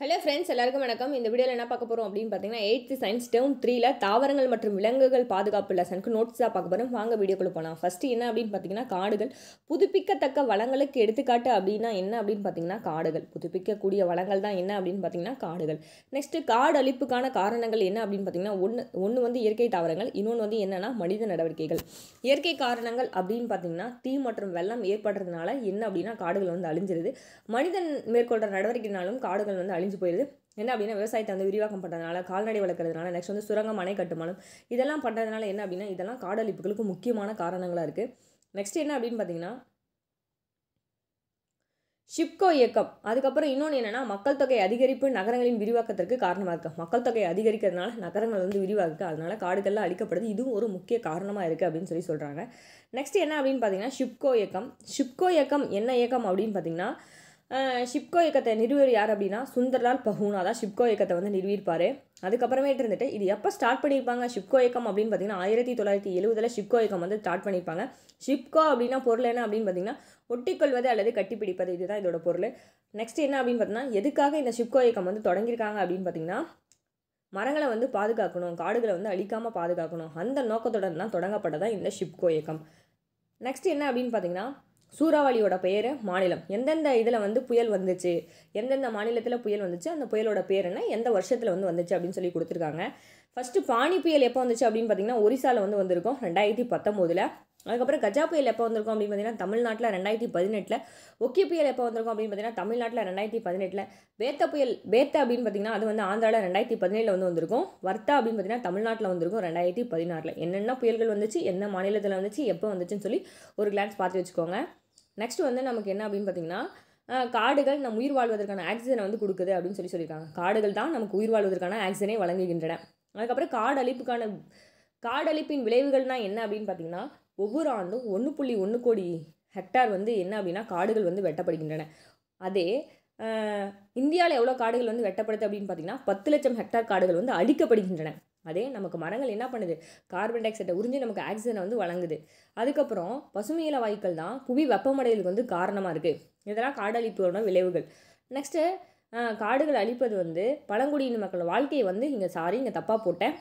hello friends எல்லாருக்கும் வணக்கம் இந்த வீடியோவில் என்ன பார்க்க போகிறோம் அப்படின்னு பார்த்தீங்கன்னா எயித்து சயின்ஸ் டேர்ம் த்ரீல தாவரங்கள் மற்றும் விலங்குகள் பாதுகாப்பு லெசனுக்கு நோட்ஸ் தான் பார்க்க போகிறோம் வாங்க வீடியோக்குள்ளே போகலாம் ஃபஸ்ட்டு என்ன அப்படின்னு பார்த்தீங்கன்னா காடுகள் புதுப்பிக்கத்தக்க வளங்களுக்கு எடுத்துக்காட்டு அப்படின்னா என்ன அப்படின்னு பார்த்தீங்கன்னா காடுகள் புதுப்பிக்கக்கூடிய வளங்கள் தான் என்ன அப்படின்னு பார்த்தீங்கன்னா காடுகள் நெக்ஸ்ட்டு காடு அழிப்புக்கான காரணங்கள் என்ன அப்படின்னு பார்த்தீங்கன்னா ஒன்று ஒன்று வந்து இயற்கை தாவரங்கள் இன்னொன்று வந்து என்னென்னா மனித நடவடிக்கைகள் இயற்கை காரணங்கள் அப்படின்னு பார்த்தீங்கன்னா தீ மற்றும் வெள்ளம் ஏற்படுறதுனால என்ன அப்படின்னா காடுகள் வந்து அழிஞ்சிருது மனிதன் மேற்கொள்கிற நடவடிக்கைனாலும் காடுகள் வந்து அழி அழிஞ்சு போயிடுது என்ன அப்படின்னா விவசாயத்தை வந்து விரிவாக்கம் பண்ணுறதுனால கால்நடை வளர்க்குறதுனால நெக்ஸ்ட் வந்து சுரங்கம் அணை கட்டுமானம் இதெல்லாம் பண்ணுறதுனால என்ன அப்படின்னா இதெல்லாம் காடழிப்புகளுக்கு முக்கியமான காரணங்களாக இருக்குது நெக்ஸ்ட் என்ன அப்படின்னு பார்த்தீங்கன்னா ஷிப்கோ இயக்கம் அதுக்கப்புறம் இன்னொன்று என்னென்னா மக்கள் தொகை அதிகரிப்பு நகரங்களின் விரிவாக்கத்திற்கு காரணமாக இருக்குது மக்கள் தொகை அதிகரிக்கிறதுனால நகரங்கள் வந்து விரிவாகுது அதனால காடுகள்லாம் அழிக்கப்படுது இதுவும் ஒரு முக்கிய காரணமாக இருக்குது அப்படின்னு சொல்லி சொல்கிறாங்க நெக்ஸ்ட் என்ன அப்படின்னு பார்த்தீங்கன்னா ஷிப்கோ இயக்கம் ஷிப்கோ இயக்கம் என்ன இயக்கம் அப்படின்னு பார்த்தீங்கன்னா ஷிப்கோ இயக்கத்தை நிறுவர் யார் அப்படின்னா சுந்தர்லால் பஹூனா தான் ஷிப்கோ இயக்கத்தை வந்து நிறுவியிருப்பார் அதுக்கப்புறமேட்டு இருந்துட்டு இது எப்போ ஸ்டார்ட் பண்ணியிருப்பாங்க ஷிப்கோ இயக்கம் அப்படின்னு பார்த்தீங்கன்னா ஆயிரத்தி தொள்ளாயிரத்தி எழுபதில் ஷிப்கோ இயக்கம் வந்து ஸ்டார்ட் பண்ணியிருப்பாங்க ஷிப்கோ அப்படின்னா பொருள் என்ன அப்படின்னு பார்த்தீங்கன்னா ஒட்டிக்கொள்வது அல்லது கட்டிப்பிடிப்பது இதுதான் இதோட பொருள் நெக்ஸ்ட் என்ன அப்படின்னு பார்த்தீங்கன்னா எதுக்காக இந்த ஷிப்கோ இயக்கம் வந்து தொடங்கியிருக்காங்க அப்படின்னு பார்த்தீங்கன்னா மரங்களை வந்து பாதுகாக்கணும் காடுகளை வந்து அழிக்காமல் பாதுகாக்கணும் அந்த நோக்கத்துடன் தான் தொடங்கப்பட்டதான் இந்த ஷிப்கோ இயக்கம் நெக்ஸ்ட் என்ன அப்படின்னு பார்த்தீங்கன்னா சூறாவளியோட பெயர் மாநிலம் எந்தெந்த இதில் வந்து புயல் வந்துச்சு எந்தெந்த மாநிலத்தில் புயல் வந்துச்சு அந்த புயலோட பேர் என்ன எந்த வருஷத்தில் வந்து வந்துச்சு அப்படின்னு சொல்லி கொடுத்துருக்காங்க ஃபஸ்ட்டு பானி புயல் எப்போ வந்துச்சு அப்படின்னு பார்த்தீங்கன்னா ஒரிசாவில் வந்து வந்திருக்கும் ரெண்டாயிரத்தி பத்தொம்போதில் அதுக்கப்புறம் கஜா புயல் எப்போ வந்திருக்கும் அப்படின்னு பார்த்தீங்கன்னா தமிழ்நாட்டில் ரெண்டாயிரத்தி பதினெட்டில் ஒக்கி புயல் எப்போ வந்திருக்கும் அப்படின்னு பார்த்தீங்கன்னா தமிழ்நாட்டில் ரெண்டாயிரத்தி பதினெட்டில் வேத்த புயல் வேத்த அப்படின்னு பார்த்தீங்கன்னா அது வந்து ஆந்திராவில் ரெண்டாயிரத்தி பதினேழில் வந்து வந்திருக்கும் வர்த்தா அப்படின்னு பார்த்தீங்கன்னா தமிழ்நாட்டில் வந்திருக்கும் ரெண்டாயிரத்தி பதினாறில் என்னென்ன புயல்கள் வந்துச்சு என்ன மாநிலத்தில் வந்துச்சு எப்போ வந்துச்சுன்னு சொல்லி ஒரு கிளான்ஸ் பார்த்து வச்சுக்கோங்க நெக்ஸ்ட் வந்து நமக்கு என்ன அப்படின்னு பார்த்தீங்கன்னா காடுகள் நம் உயிர் வாழ்வதற்கான ஆக்சிஜனை வந்து கொடுக்குது அப்படின்னு சொல்லி சொல்லியிருக்காங்க காடுகள் தான் நமக்கு உயிர் வாழ்வதற்கான ஆக்சிஜனை வழங்குகின்றன அதுக்கப்புறம் காடு அழிப்புக்கான காடழிப்பின் விளைவுகள்னால் என்ன அப்படின்னு பார்த்தீங்கன்னா ஒவ்வொரு ஆண்டும் ஒன்று புள்ளி ஒன்று கோடி ஹெக்டார் வந்து என்ன அப்படின்னா காடுகள் வந்து வெட்டப்படுகின்றன அதே இந்தியாவில் எவ்வளோ காடுகள் வந்து வெட்டப்படுது அப்படின்னு பார்த்தீங்கன்னா பத்து லட்சம் ஹெக்டார் காடுகள் வந்து அழிக்கப்படுகின்றன அதே நமக்கு மரங்கள் என்ன பண்ணுது கார்பன் டை ஆக்சைடை உறிஞ்சி நமக்கு ஆக்சிஜனை வந்து வழங்குது அதுக்கப்புறம் பசுமையில வாயுக்கள் தான் புவி வெப்பமடைதலுக்கு வந்து காரணமாக இருக்குது இதெல்லாம் காடழிப்போட விளைவுகள் நெக்ஸ்ட்டு காடுகள் அழிப்பது வந்து பழங்குடியின மக்களோட வாழ்க்கையை வந்து இங்கே சாரி இங்கே தப்பாக போட்டேன்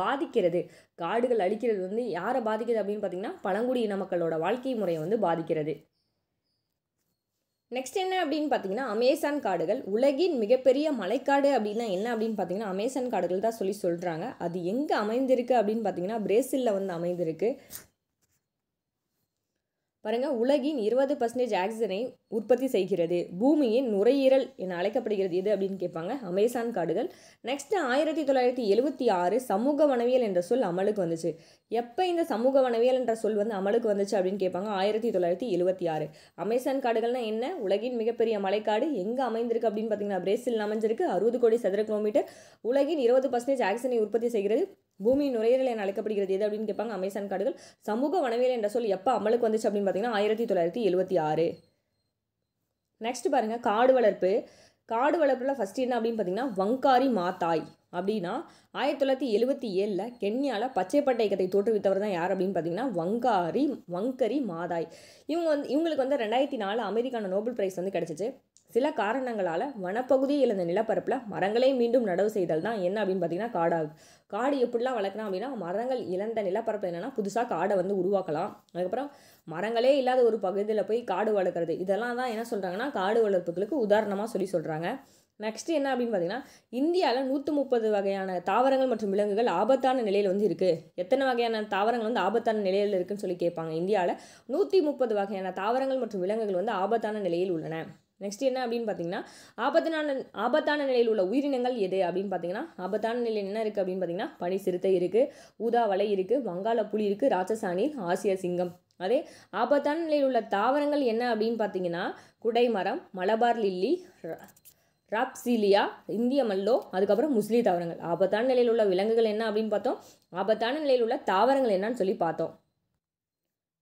பாதிக்கிறது காடுகள் அழிக்கிறது வந்து யாரை பாதிக்கிறது அப்படின்னு பார்த்தீங்கன்னா பழங்குடியின மக்களோட வாழ்க்கை முறையை வந்து பாதிக்கிறது நெக்ஸ்ட் என்ன அப்படின்னு பார்த்தீங்கன்னா அமேசான் காடுகள் உலகின் மிகப்பெரிய மலைக்காடு அப்படின்னா என்ன அப்படின்னு பார்த்தீங்கன்னா அமேசான் காடுகள் தான் சொல்லி சொல்கிறாங்க அது எங்கே அமைந்திருக்கு அப்படின்னு பார்த்தீங்கன்னா பிரேசிலில் வந்து அமைந்திருக்கு பாருங்கள் உலகின் இருபது பர்சன்டேஜ் ஆக்சிஜனை உற்பத்தி செய்கிறது பூமியின் நுரையீரல் என அழைக்கப்படுகிறது எது அப்படின்னு கேட்பாங்க அமேசான் காடுகள் நெக்ஸ்ட் ஆயிரத்தி தொள்ளாயிரத்தி எழுபத்தி ஆறு சமூக வனவியல் என்ற சொல் அமலுக்கு வந்துச்சு எப்போ இந்த சமூக வனவியல் என்ற சொல் வந்து அமலுக்கு வந்துச்சு அப்படின்னு கேட்பாங்க ஆயிரத்தி தொள்ளாயிரத்தி எழுபத்தி ஆறு அமேசான் காடுகள்னால் என்ன உலகின் மிகப்பெரிய மலைக்காடு எங்கே அமைந்திருக்கு அப்படின்னு பார்த்தீங்கன்னா பிரேசில் அமைஞ்சிருக்கு அறுபது கோடி சதுர கிலோமீட்டர் உலகின் இருபது பர்சன்டேஜ் ஆக்சிஜனை உற்பத்தி செய்கிறது பூமி நுரையீரல் என அழைக்கப்படுகிறது எது அப்படின்னு கேட்பாங்க அமேசான் காடுகள் சமூக வனவியல் என்ற சொல் எப்போ அமலுக்கு வந்துச்சு அப்படின்னு பார்த்திங்கன்னா ஆயிரத்தி தொள்ளாயிரத்தி எழுபத்தி ஆறு நெக்ஸ்ட் பாருங்கள் காடு வளர்ப்பு காடு வளர்ப்பில் ஃபஸ்ட்டு என்ன அப்படின்னு பார்த்தீங்கன்னா வங்காரி மாத்தாய் அப்படின்னா ஆயிரத்தி தொள்ளாயிரத்தி எழுபத்தி ஏழில் கென்யாவில் பச்சைப்பட்டை இயக்கத்தை தோற்றுவித்தவர் தான் யார் அப்படின்னு பார்த்தீங்கன்னா வங்காரி வங்கரி மாதாய் இவங்க வந்து இவங்களுக்கு வந்து ரெண்டாயிரத்தி நாலு அமெரிக்கான நோபல் ப்ரைஸ் வந்து கிடச்சிச்சு சில காரணங்களால் வனப்பகுதியில் இருந்த நிலப்பரப்பில் மரங்களே மீண்டும் நடவு செய்தல் தான் என்ன அப்படின்னு பார்த்தீங்கன்னா காடாகும் காடு எப்படிலாம் வளர்க்கலாம் அப்படின்னா மரங்கள் இழந்த நிலப்பரப்பு என்னென்னா புதுசாக காடை வந்து உருவாக்கலாம் அதுக்கப்புறம் மரங்களே இல்லாத ஒரு பகுதியில் போய் காடு வளர்க்குறது இதெல்லாம் தான் என்ன சொல்கிறாங்கன்னா காடு வளர்ப்புகளுக்கு உதாரணமாக சொல்லி சொல்கிறாங்க நெக்ஸ்ட்டு என்ன அப்படின்னு பார்த்தீங்கன்னா இந்தியாவில் நூற்று முப்பது வகையான தாவரங்கள் மற்றும் விலங்குகள் ஆபத்தான நிலையில் வந்து இருக்குது எத்தனை வகையான தாவரங்கள் வந்து ஆபத்தான நிலையில் இருக்குதுன்னு சொல்லி கேட்பாங்க இந்தியாவில் நூற்றி முப்பது வகையான தாவரங்கள் மற்றும் விலங்குகள் வந்து ஆபத்தான நிலையில் உள்ளன நெக்ஸ்ட் என்ன அப்படின்னு பார்த்தீங்கன்னா ஆபத்தான ஆபத்தான நிலையில் உள்ள உயிரினங்கள் எது அப்படின்னு பார்த்தீங்கன்னா ஆபத்தான நிலையில் என்ன இருக்குது அப்படின்னு பார்த்தீங்கன்னா பனி சிறுத்தை இருக்குது ஊதா வலை இருக்குது வங்காள புலி இருக்குது ராட்சசாணி ஆசிய சிங்கம் அதே ஆபத்தான நிலையில் உள்ள தாவரங்கள் என்ன அப்படின்னு பார்த்தீங்கன்னா குடைமரம் மலபார் லில்லி ராப்சீலியா இந்திய மல்லோ அதுக்கப்புறம் முஸ்லி தாவரங்கள் ஆபத்தான நிலையில் உள்ள விலங்குகள் என்ன அப்படின்னு பார்த்தோம் ஆபத்தான நிலையில் உள்ள தாவரங்கள் என்னன்னு சொல்லி பார்த்தோம்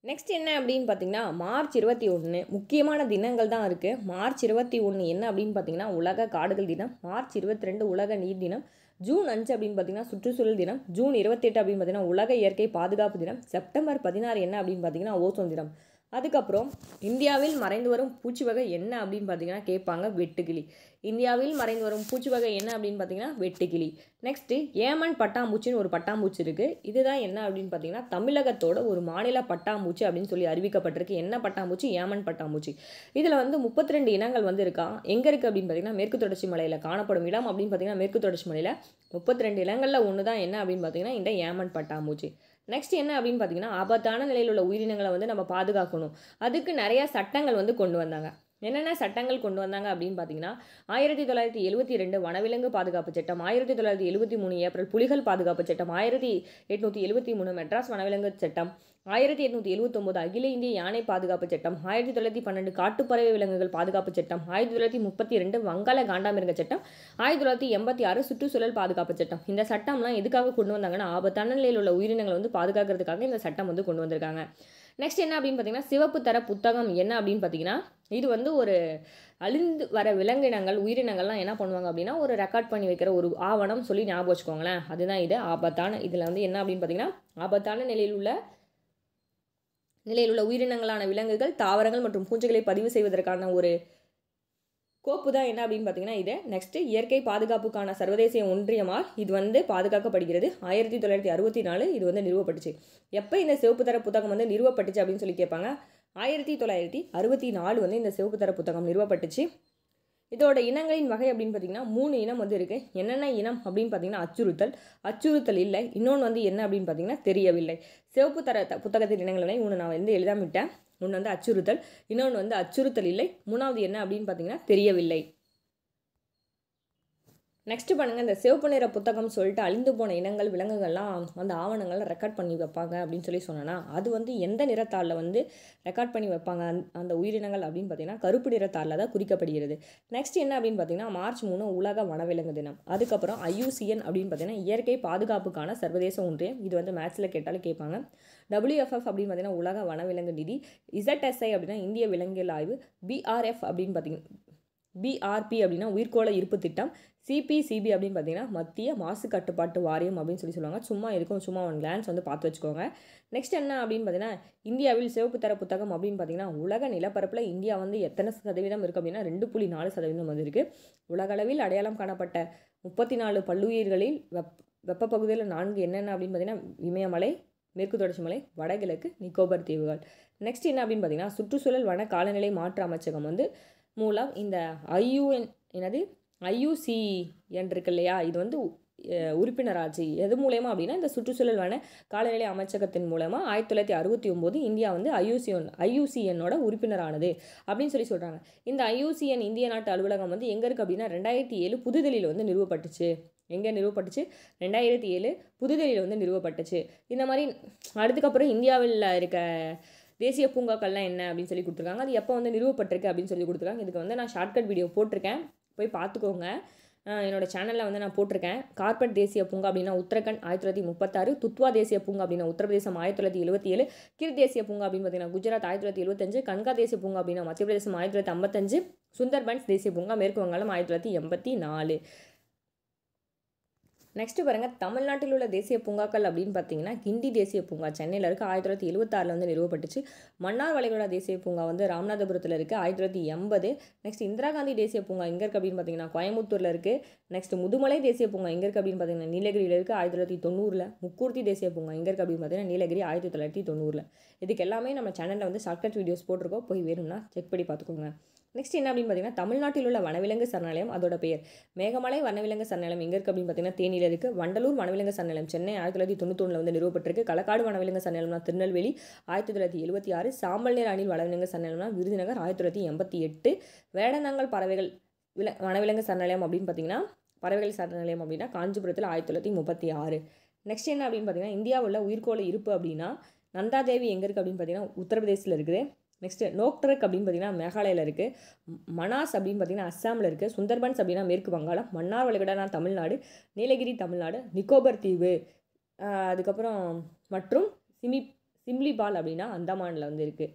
நெக்ஸ்ட் என்ன அப்படின்னு பார்த்தீங்கன்னா மார்ச் இருபத்தி ஒன்று முக்கியமான தினங்கள் தான் இருக்குது மார்ச் இருபத்தி ஒன்று என்ன அப்படின்னு பார்த்தீங்கன்னா உலக காடுகள் தினம் மார்ச் இருபத்தி ரெண்டு உலக நீர் தினம் ஜூன் அஞ்சு அப்படின்னு பார்த்தீங்கன்னா சுற்றுச்சூழல் தினம் ஜூன் இருபத்தெட்டு அப்படின்னு பார்த்தீங்கன்னா உலக இயற்கை பாதுகாப்பு தினம் செப்டம்பர் பதினாறு என்ன அப்படின்னு பார்த்தீங்கன்னா ஓசோன் தினம் அதுக்கப்புறம் இந்தியாவில் மறைந்து வரும் பூச்சி வகை என்ன அப்படின்னு பார்த்தீங்கன்னா கேட்பாங்க வெட்டுக்கிளி இந்தியாவில் மறைந்து வரும் பூச்சி வகை என்ன அப்படின்னு பார்த்தீங்கன்னா வெட்டுக்கிளி நெக்ஸ்ட்டு ஏமன் பட்டாம்பூச்சின்னு ஒரு பட்டாம்பூச்சி இருக்குது இதுதான் என்ன அப்படின்னு பார்த்தீங்கன்னா தமிழகத்தோட ஒரு மாநில பட்டாம்பூச்சி அப்படின்னு சொல்லி அறிவிக்கப்பட்டிருக்கு என்ன பட்டாம்பூச்சி ஏமன் பட்டாம்பூச்சி இதில் வந்து முப்பத்தி ரெண்டு இனங்கள் வந்து இருக்கா எங்கே இருக்குது அப்படின்னு பார்த்தீங்கன்னா மேற்கு தொடர்ச்சி மலையில் காணப்படும் இடம் அப்படின்னு பார்த்தீங்கன்னா மேற்கு தொடர்ச்சி மலையில் முப்பத்தி ரெண்டு இனங்களில் ஒன்று தான் என்ன அப்படின்னு பார்த்தீங்கன்னா இந்த ஏமன் பட்டாம்பூச்சி நெக்ஸ்ட் என்ன அப்படின்னு பார்த்தீங்கன்னா ஆபத்தான நிலையில் உள்ள உயிரினங்களை வந்து நம்ம பாதுகாக்கணும் அதுக்கு நிறையா சட்டங்கள் வந்து கொண்டு வந்தாங்க என்னென்ன சட்டங்கள் கொண்டு வந்தாங்க அப்படின்னு பார்த்தீங்கன்னா ஆயிரத்தி தொள்ளாயிரத்தி எழுபத்தி ரெண்டு வனவிலங்கு பாதுகாப்பு சட்டம் ஆயிரத்தி தொள்ளாயிரத்தி எழுபத்தி மூணு ஏப்ரல் புலிகள் பாதுகாப்பு சட்டம் ஆயிரத்தி எட்நூற்றி எழுபத்தி மூணு மெட்ராஸ் வனவிலங்கு சட்டம் ஆயிரத்தி எட்நூத்தி எழுபத்தொம்போது அகில இந்திய யானை பாதுகாப்பு சட்டம் ஆயிரத்தி தொள்ளாயிரத்தி பன்னெண்டு காட்டுப்பறவை விலங்குகள் பாதுகாப்பு சட்டம் ஆயிரத்தி தொள்ளாயிரத்தி முப்பத்தி ரெண்டு வங்காள காண்டாமிருங்க சட்டம் ஆயிரத்தி தொள்ளாயிரத்தி எண்பத்தி ஆறு சுற்றுச்சூழல் பாதுகாப்பு சட்டம் இந்த சட்டம்லாம் எதுக்காக கொண்டு வந்தாங்கன்னா ஆபத்தான நிலையில் உள்ள உயிரினங்களை வந்து பாதுகாக்கிறதுக்காக இந்த சட்டம் வந்து கொண்டு வந்திருக்காங்க நெக்ஸ்ட் என்ன அப்படின்னு பார்த்தீங்கன்னா சிவப்பு தர புத்தகம் என்ன அப்படின்னு பார்த்தீங்கன்னா இது வந்து ஒரு அழிந்து வர விலங்கினங்கள் உயிரினங்கள்லாம் என்ன பண்ணுவாங்க அப்படின்னா ஒரு ரெக்கார்ட் பண்ணி வைக்கிற ஒரு ஆவணம் சொல்லி ஞாபகம் வச்சுக்கோங்களேன் அதுதான் இது ஆபத்தான இதில் வந்து என்ன அப்படின்னு பார்த்தீங்கன்னா ஆபத்தான நிலையில் உள்ள நிலையில் உள்ள உயிரினங்களான விலங்குகள் தாவரங்கள் மற்றும் பூஞ்சைகளை பதிவு செய்வதற்கான ஒரு கோப்பு தான் என்ன அப்படின்னு பார்த்தீங்கன்னா இதை நெக்ஸ்ட்டு இயற்கை பாதுகாப்புக்கான சர்வதேச ஒன்றியமாக இது வந்து பாதுகாக்கப்படுகிறது ஆயிரத்தி தொள்ளாயிரத்தி அறுபத்தி நாலு இது வந்து நிறுவப்பட்டுச்சு எப்போ இந்த சிவப்பு தர புத்தகம் வந்து நிறுவப்பட்டுச்சு அப்படின்னு சொல்லி கேட்பாங்க ஆயிரத்தி தொள்ளாயிரத்தி அறுபத்தி நாலு வந்து இந்த சிவப்பு தர புத்தகம் நிறுவப்பட்டுச்சு இதோட இனங்களின் வகை அப்படின்னு பார்த்தீங்கன்னா மூணு இனம் வந்து இருக்குது என்னென்ன இனம் அப்படின்னு பார்த்தீங்கன்னா அச்சுறுத்தல் அச்சுறுத்தல் இல்லை இன்னொன்று வந்து என்ன அப்படின்னு பார்த்தீங்கன்னா தெரியவில்லை சிவப்பு தர புத்தகத்தின் இனங்களை ஒன்று நான் வந்து எழுதாமிட்டேன் ஒன்று வந்து அச்சுறுத்தல் இன்னொன்று வந்து அச்சுறுத்தல் இல்லை மூணாவது என்ன அப்படின்னு பார்த்தீங்கன்னா தெரியவில்லை நெக்ஸ்ட்டு பண்ணுங்கள் இந்த சேவ் பண்ணிற புத்தகம் சொல்லிட்டு அழிந்து போன இனங்கள் விலங்குகள்லாம் அந்த ஆவணங்களை ரெக்கார்ட் பண்ணி வைப்பாங்க அப்படின்னு சொல்லி சொன்னேன்னா அது வந்து எந்த நிறத்தாளில் வந்து ரெக்கார்ட் பண்ணி வைப்பாங்க அந்த உயிரினங்கள் அப்படின்னு பார்த்தீங்கன்னா கருப்பு நிறத்தாளில் தான் குறிக்கப்படுகிறது நெக்ஸ்ட் என்ன அப்படின்னு பார்த்தீங்கன்னா மார்ச் மூணு உலக வனவிலங்கு தினம் அதுக்கப்புறம் ஐயூசிஎன் அப்படின்னு பார்த்தீங்கன்னா இயற்கை பாதுகாப்புக்கான சர்வதேச ஒன்றியம் இது வந்து மேட்ச்சில் கேட்டாலும் கேட்பாங்க டபிள்யூஎஃப்எஃப் அப்படின்னு பார்த்தீங்கன்னா உலக வனவிலங்கு நிதி இசட்எஸ்ஐ அப்படின்னா இந்திய விலங்கியல் ஆய்வு பிஆர்எஃப் அப்படின்னு பார்த்தீங்கன்னா பிஆர்பி அப்படின்னா உயிர்கோள இருப்பு திட்டம் சிபிசிபி அப்படின்னு பார்த்தீங்கன்னா மத்திய மாசு கட்டுப்பாட்டு வாரியம் அப்படின்னு சொல்லி சொல்லுவாங்க சும்மா இருக்கும் சும்மா ஒன் கிளான்ஸ் வந்து பார்த்து வச்சுக்கோங்க நெக்ஸ்ட் என்ன அப்படின்னு பார்த்தீங்கன்னா இந்தியாவில் சிவப்பு தர புத்தகம் அப்படின்னு பார்த்தீங்கன்னா உலக நிலப்பரப்பில் இந்தியா வந்து எத்தனை சதவீதம் இருக்குது அப்படின்னா ரெண்டு புள்ளி நாலு சதவீதம் வந்து இருக்குது உலகளவில் அடையாளம் காணப்பட்ட முப்பத்தி நாலு பல்லுயிர்களில் வெப் வெப்பப்பகுதியில் நான்கு என்னென்ன அப்படின்னு பார்த்தீங்கன்னா இமயமலை மேற்கு தொடர்ச்சி மலை வடகிழக்கு நிக்கோபர் தீவுகள் நெக்ஸ்ட் என்ன அப்படின்னு பார்த்தீங்கன்னா சுற்றுச்சூழல் வன காலநிலை மாற்ற அமைச்சகம் வந்து மூலம் இந்த ஐயூஎன் என்னது ஐயூசி இருக்கு இல்லையா இது வந்து உறுப்பினராச்சு எது மூலயமா அப்படின்னா இந்த சுற்றுச்சூழல் வன காலநிலை அமைச்சகத்தின் மூலமாக ஆயிரத்தி தொள்ளாயிரத்தி அறுபத்தி ஒம்போது இந்தியா வந்து ஐயூசிஎன் ஐயூசிஎனோட உறுப்பினரானது அப்படின்னு சொல்லி சொல்கிறாங்க இந்த ஐயூசிஎன் இந்திய நாட்டு அலுவலகம் வந்து எங்கே இருக்குது அப்படின்னா ரெண்டாயிரத்தி ஏழு புதுதில்லியில் வந்து நிறுவப்பட்டுச்சு எங்கே நிறுவப்பட்டுச்சு ரெண்டாயிரத்தி ஏழு புதுதில்லியில் வந்து நிறுவப்பட்டுச்சு இந்த மாதிரி அடுத்துக்கப்புறம் இந்தியாவில் இருக்க தேசிய பூங்காக்கள்லாம் என்ன அப்படின்னு சொல்லி கொடுத்துருக்காங்க அது எப்போ வந்து நிறுவப்பட்டிருக்கு அப்படின்னு சொல்லி கொடுத்துருக்காங்க இதுக்கு வந்து நான் ஷார்ட்கட் வீடியோ போட்டிருக்கேன் போய் பார்த்துக்கோங்க என்னோடய சேனலில் வந்து நான் போட்டிருக்கேன் கார்பெட் தேசிய பூங்கா அப்படின்னா உத்தரகண்ட் ஆயிரத்தி தொள்ளாயிரத்தி முப்பத்தாறு துத்வா தேசிய பூங்கா அப்படின்னா உத்தரப்பிரதேசம் ஆயிரத்தி தொள்ளாயிரத்தி எழுபத்தி ஏழு கிர் தேசிய பூங்கா அப்படின்னு பார்த்தீங்கன்னா குஜராத் ஆயிரத்தி தொள்ளாயிரத்தி எழுபத்தஞ்சு கன்கா தேசிய பூங்கா அப்படின்னா மத்திய பிரதேசம் ஆயிரத்தி தொள்ளாயிரத்தி ஐம்பத்தஞ்சு சுந்தர்பன்ஸ் தேசிய பூங்கா மேற்கு வங்காளம் ஆயிரத்தி தொள்ளாயிரத்தி எண்பத்தி நாலு நெக்ஸ்ட்டு பாருங்கள் தமிழ்நாட்டில் உள்ள தேசிய பூங்காக்கள் அப்படின்னு பார்த்தீங்கன்னா கிண்டி தேசிய பூங்கா சென்னையில் இருக்குது ஆயிரத்தி தொள்ளாயிரத்தி எழுபத்தாறில் வந்து நிறுவப்பட்டுச்சு மன்னார் வளைகுடா தேசிய பூங்கா வந்து ராமநாதபுரத்தில் இருக்குது ஆயிரத்தி தொள்ளாயிரத்தி எண்பது நெக்ஸ்ட் இந்திரா காந்தி தேசிய பூங்கா எங்கே இருக்குது அப்படின்னு பார்த்தீங்கன்னா கோயம்புத்தூரில் இருக்குது நெக்ஸ்ட் முதுமலை தேசிய பூங்கா எங்கே இருக்குது அப்படின்னு பார்த்தீங்கன்னா நீலகிரியில் இருக்குது ஆயிரத்தி தொள்ளாயிரத்தி தொண்ணூறில் முக்கூர்த்தி தேசிய பூங்கா எங்கே இருக்குது அப்படின்னு பார்த்தீங்கன்னா நீலகிரி ஆயிரத்தி தொள்ளாயிரத்தி தொண்ணூறில் இதுக்கு எல்லாமே நம்ம சேனலில் வந்து ஷார்ட்கட் வீடியோஸ் போட்டிருக்கோம் போய் வேணும்னா செக் பண்ணி பார்த்துக்கோங்க நெக்ஸ்ட் என்ன அப்படின்னு பார்த்தீங்கன்னா தமிழ்நாட்டில் உள்ள வனவிலங்கு சரணாலயம் அதோட பெயர் மேகமலை வனவிலங்கு சரணாலயம் எங்கே இருக்குது அப்படின்னு பார்த்தீங்கன்னா தேனியில் இருக்குது வண்டலூர் வனவிலங்கு சரணாலயம் சென்னை ஆயிரத்தி தொள்ளாயிரத்தி தொண்ணூத்தொன்னில் வந்து நிறுவப்பட்டிருக்கு களக்காடு வனவிலங்கு சரணாலயம்னா திருநெல்வேலி ஆயிரத்தி தொள்ளாயிரத்தி எழுபத்தி ஆறு சாம்பல்நீர் அணில் வனவிலங்கு சரணாலயம்னா விருதுநகர் ஆயிரத்தி தொள்ளாயிரத்தி எண்பத்தி எட்டு வேடந்தாங்கல் பறவைகள் வில வனவிலங்கு சரணாலயம் அப்படின்னு பார்த்தீங்கன்னா பறவைகள் சரணாலயம் அப்படின்னா காஞ்சிபுரத்தில் ஆயிரத்தி தொள்ளாயிரத்தி முப்பத்தி ஆறு நெக்ஸ்ட் என்ன அப்படின்னு பார்த்தீங்கன்னா இந்தியாவில் உயிர்கோளை இருப்பு அப்படின்னா நந்தாதேவி எங்கே இருக்குது அப்படின்னு பார்த்தீங்கன்னா உத்தரப்பிரதேசத்தில் இருக்குது நெக்ஸ்ட்டு நோக்ட்ரக் அப்படின்னு பார்த்தீங்கன்னா மேகாலயில் இருக்குது மனாஸ் அப்படின்னு பார்த்தீங்கன்னா அஸ்ஸாமில் இருக்குது சுந்தர்பன்ஸ் அப்படின்னா மேற்கு வங்காளம் மன்னார் வளைகுடானா தமிழ்நாடு நீலகிரி தமிழ்நாடு நிக்கோபர் தீவு அதுக்கப்புறம் மற்றும் சிமி சிம்லிபால் அப்படின்னா அந்தமானில் வந்து இருக்குது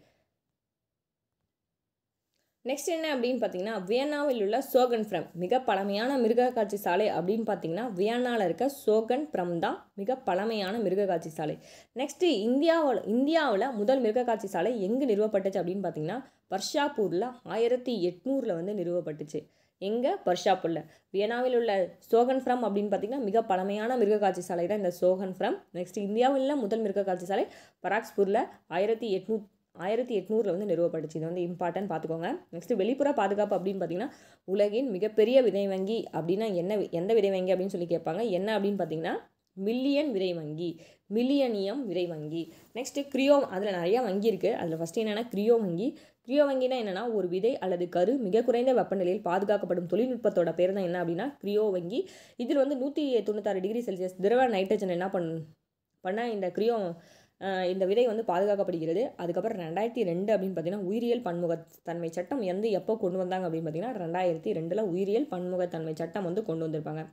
நெக்ஸ்ட் என்ன அப்படின்னு பார்த்தீங்கன்னா வியன்னாவில் உள்ள சோகன் ஃப்ரம் மிக பழமையான மிருகக்காட்சி சாலை அப்படின்னு பார்த்தீங்கன்னா வியன்னாவில் இருக்க சோகன் ஃப்ரம் தான் மிக பழமையான மிருகக்காட்சி சாலை நெக்ஸ்ட்டு இந்தியாவில் இந்தியாவில் முதல் மிருகக்காட்சி சாலை எங்கே நிறுவப்பட்டுச்சு அப்படின்னு பார்த்தீங்கன்னா பர்ஷாப்பூரில் ஆயிரத்தி எட்நூறில் வந்து நிறுவப்பட்டுச்சு எங்கே பர்ஷாப்பூரில் வியனாவில் உள்ள சோகன் ஃப்ரம் அப்படின்னு பார்த்தீங்கன்னா மிக பழமையான மிருகக்காட்சி சாலை தான் இந்த சோகன் ஃப்ரம் நெக்ஸ்ட் இந்தியாவில் முதல் மிருகக்காட்சி சாலை பராக்ஸ்பூரில் ஆயிரத்தி எட்நூத் ஆயிரத்தி எட்நூறில் வந்து நிறுவப்பட்டுச்சு இது வந்து இம்பார்ட்டன்ட் பார்த்துக்கோங்க நெக்ஸ்ட்டு வெளிப்புற பாதுகாப்பு அப்படின்னு பார்த்தீங்கன்னா உலகின் மிகப்பெரிய விதை வங்கி அப்படின்னா என்ன எந்த விதை வங்கி அப்படின்னு சொல்லி கேட்பாங்க என்ன அப்படின்னு பார்த்தீங்கன்னா மில்லியன் விதை வங்கி மில்லியனியம் விதை வங்கி நெக்ஸ்ட்டு கிரியோ அதில் நிறையா வங்கி இருக்குது அதில் ஃபஸ்ட்டு என்னென்னா கிரியோ வங்கி கிரியோ வங்கினா என்னென்னா ஒரு விதை அல்லது கரு மிக குறைந்த வெப்பநிலையில் பாதுகாக்கப்படும் தொழில்நுட்பத்தோட பேர் தான் என்ன அப்படின்னா கிரியோ வங்கி இதில் வந்து நூற்றி தொண்ணூத்தாறு டிகிரி செல்சியஸ் திரவ நைட்ரஜன் என்ன பண் பண்ணால் இந்த கிரியோ இந்த விதை வந்து பாதுகாக்கப்படுகிறது அதுக்கப்புறம் ரெண்டாயிரத்தி ரெண்டு அப்படின்னு பார்த்தீங்கன்னா உயிரியல் பன்முகத்தன்மை சட்டம் வந்து எப்போ கொண்டு வந்தாங்க அப்படின்னு பார்த்தீங்கன்னா ரெண்டாயிரத்தி ரெண்டில் உயிரியல் பன்முகத்தன்மை சட்டம் வந்து கொண்டு வந்திருப்பாங்க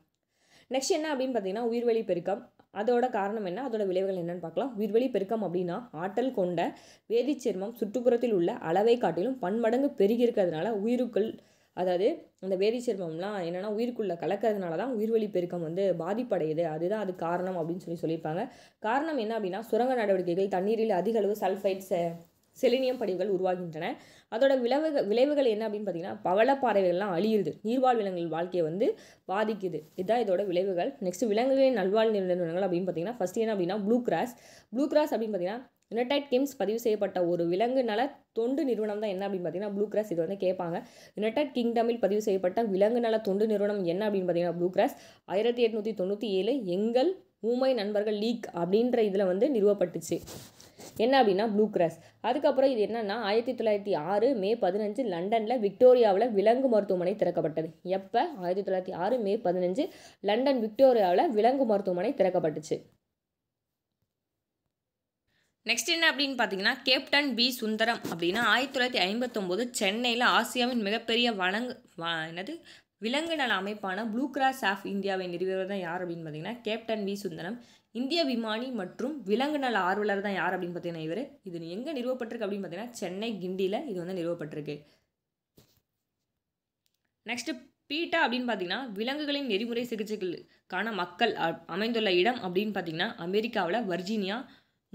நெக்ஸ்ட் என்ன அப்படின்னு பார்த்தீங்கன்னா உயிர்வெளி பெருக்கம் அதோட காரணம் என்ன அதோட விளைவுகள் என்னன்னு பார்க்கலாம் உயிர்வெளி பெருக்கம் அப்படின்னா ஆற்றல் கொண்ட வேதிச்சேர்மம் சுற்றுப்புறத்தில் உள்ள அளவை காட்டிலும் பன்மடங்கு பெருகி இருக்கிறதுனால உயிருக்குள் அதாவது அந்த வேதி சேர்மம்லாம் என்னென்னா உயிருக்குள்ளே கலக்கிறதுனால தான் உயிர்வழி பெருக்கம் வந்து பாதிப்படையுது அதுதான் அது காரணம் அப்படின்னு சொல்லி சொல்லியிருப்பாங்க காரணம் என்ன அப்படின்னா சுரங்க நடவடிக்கைகள் தண்ணீரில் அதிக அளவு சல்ஃபைட்ஸ் செலினியம் படிவுகள் உருவாகின்றன அதோட விளைவு விளைவுகள் என்ன அப்படின்னு பார்த்தீங்கன்னா பவளப்பாறைகள்லாம் அழியுது நீர்வாழ் விலங்குகள் வாழ்க்கையை வந்து பாதிக்குது இதுதான் இதோட விளைவுகள் நெக்ஸ்ட் விலங்குகளின் நல்வாழ் நிறுவனங்கள் அப்படின்னு பார்த்தீங்கன்னா ஃபஸ்ட் என்ன அப்படின்னா ப்ளூ கிராஸ் ப்ளூ கிராஸ் அப்படின்னு பார்த்தீங்கன்னா யுனைடெட் கிங்ஸ் பதிவு செய்யப்பட்ட ஒரு விலங்கு நல தொண்டு நிறுவனம் தான் என்ன அப்படின்னு பார்த்தீங்கன்னா ப்ளூ கிராஸ் இது வந்து கேட்பாங்க யுனைடெட் கிங்டமில் பதிவு செய்யப்பட்ட விலங்கு நல தொண்டு நிறுவனம் என்ன அப்படின்னு பார்த்தீங்கன்னா ப்ளூ கிராஸ் ஆயிரத்தி எட்நூற்றி தொண்ணூற்றி ஏழு எங்கள் ஊமை நண்பர்கள் லீக் அப்படின்ற இதில் வந்து நிறுவப்பட்டுச்சு என்ன அப்படின்னா ப்ளூ கிராஸ் அதுக்கப்புறம் இது என்னென்னா ஆயிரத்தி தொள்ளாயிரத்தி ஆறு மே பதினஞ்சு லண்டனில் விக்டோரியாவில் விலங்கு மருத்துவமனை திறக்கப்பட்டது எப்போ ஆயிரத்தி தொள்ளாயிரத்தி ஆறு மே பதினஞ்சு லண்டன் விக்டோரியாவில் விலங்கு மருத்துவமனை திறக்கப்பட்டுச்சு நெக்ஸ்ட் என்ன அப்படின்னு பார்த்தீங்கன்னா கேப்டன் பி சுந்தரம் அப்படின்னா ஆயிரத்தி தொள்ளாயிரத்தி ஐம்பத்தொம்போது சென்னையில் ஆசியாவின் மிகப்பெரிய வணங்கு என்னது விலங்கு நல அமைப்பான ப்ளூ கிராஸ் ஆஃப் இந்தியாவை நிறுவியவர் தான் யார் அப்படின்னு பார்த்தீங்கன்னா கேப்டன் வி சுந்தரம் இந்திய விமானி மற்றும் விலங்கு நல ஆர்வலர் தான் யார் அப்படின்னு பார்த்தீங்கன்னா இவர் இது எங்கே நிறுவப்பட்டிருக்கு அப்படின்னு பார்த்தீங்கன்னா சென்னை கிண்டியில் இது வந்து நிறுவப்பட்டிருக்கு நெக்ஸ்ட்டு பீட்டா அப்படின்னு பார்த்தீங்கன்னா விலங்குகளின் நெறிமுறை சிகிச்சைகளுக்கான மக்கள் அமைந்துள்ள இடம் அப்படின்னு பார்த்தீங்கன்னா அமெரிக்காவில் வர்ஜீனியா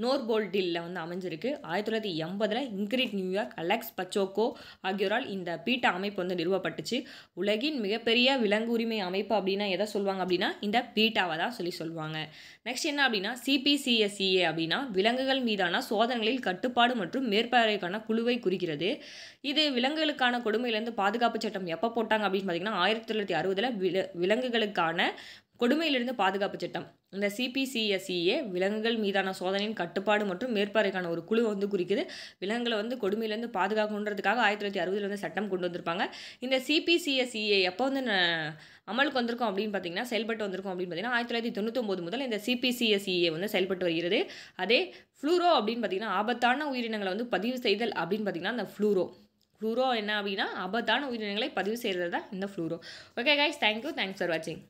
நோர்போல்டில் வந்து அமைஞ்சிருக்கு ஆயிரத்தி தொள்ளாயிரத்தி எண்பதில் இன்கிரிட் நியூயார்க் அலெக்ஸ் பச்சோக்கோ ஆகியோரால் இந்த பீட்டா அமைப்பு வந்து நிறுவப்பட்டுச்சு உலகின் மிகப்பெரிய விலங்கு உரிமை அமைப்பு அப்படின்னா எதை சொல்லுவாங்க அப்படின்னா இந்த பீட்டாவை தான் சொல்லி சொல்லுவாங்க நெக்ஸ்ட் என்ன அப்படின்னா சிபிசிஎஸ்இஏ e அப்படின்னா விலங்குகள் மீதான சோதனைகளில் கட்டுப்பாடு மற்றும் மேற்பார்வைக்கான குழுவை குறிக்கிறது இது விலங்குகளுக்கான கொடுமையிலேருந்து பாதுகாப்பு சட்டம் எப்போ போட்டாங்க அப்படின்னு பார்த்தீங்கன்னா ஆயிரத்தி தொள்ளாயிரத்தி அறுபதில் விலங்குகளுக்கான கொடுமையிலிருந்து பாதுகாப்பு சட்டம் இந்த சிபிசிஎஸ்இஏ e விலங்குகள் மீதான சோதனையின் கட்டுப்பாடு மற்றும் மேற்பார்வைக்கான ஒரு குழு வந்து குறிக்குது விலங்குகளை வந்து கொடுமையிலேருந்து பாதுகாக்கணுன்றதுக்காக ஆயிரத்தி தொள்ளாயிரத்தி அறுபதில் வந்து சட்டம் கொண்டு வந்திருப்பாங்க இந்த சிபிசிஎஸ்இஏ e எப்போ வந்து அமலுக்கு வந்திருக்கும் அப்படின்னு பார்த்தீங்கன்னா செயல்பட்டு வந்திருக்கும் அப்படின்னு பார்த்தீங்கன்னா ஆயிரத்தி தொள்ளாயிரத்தி தொண்ணூத்தொம்பது முதல் இந்த சிபிசிஎஸ்இஏ e வந்து செயல்பட்டு வருகிறது அதே ஃப்ளூரோ அப்படின்னு பார்த்தீங்கன்னா ஆபத்தான உயிரினங்களை வந்து பதிவு செய்தல் அப்படின்னு பார்த்தீங்கன்னா அந்த ஃப்ளூரோ ஃப்ளூரோ என்ன அப்படின்னா ஆபத்தான உயிரினங்களை பதிவு செய்கிறது தான் இந்த fluoro okay guys thank you thanks for வாட்சிங்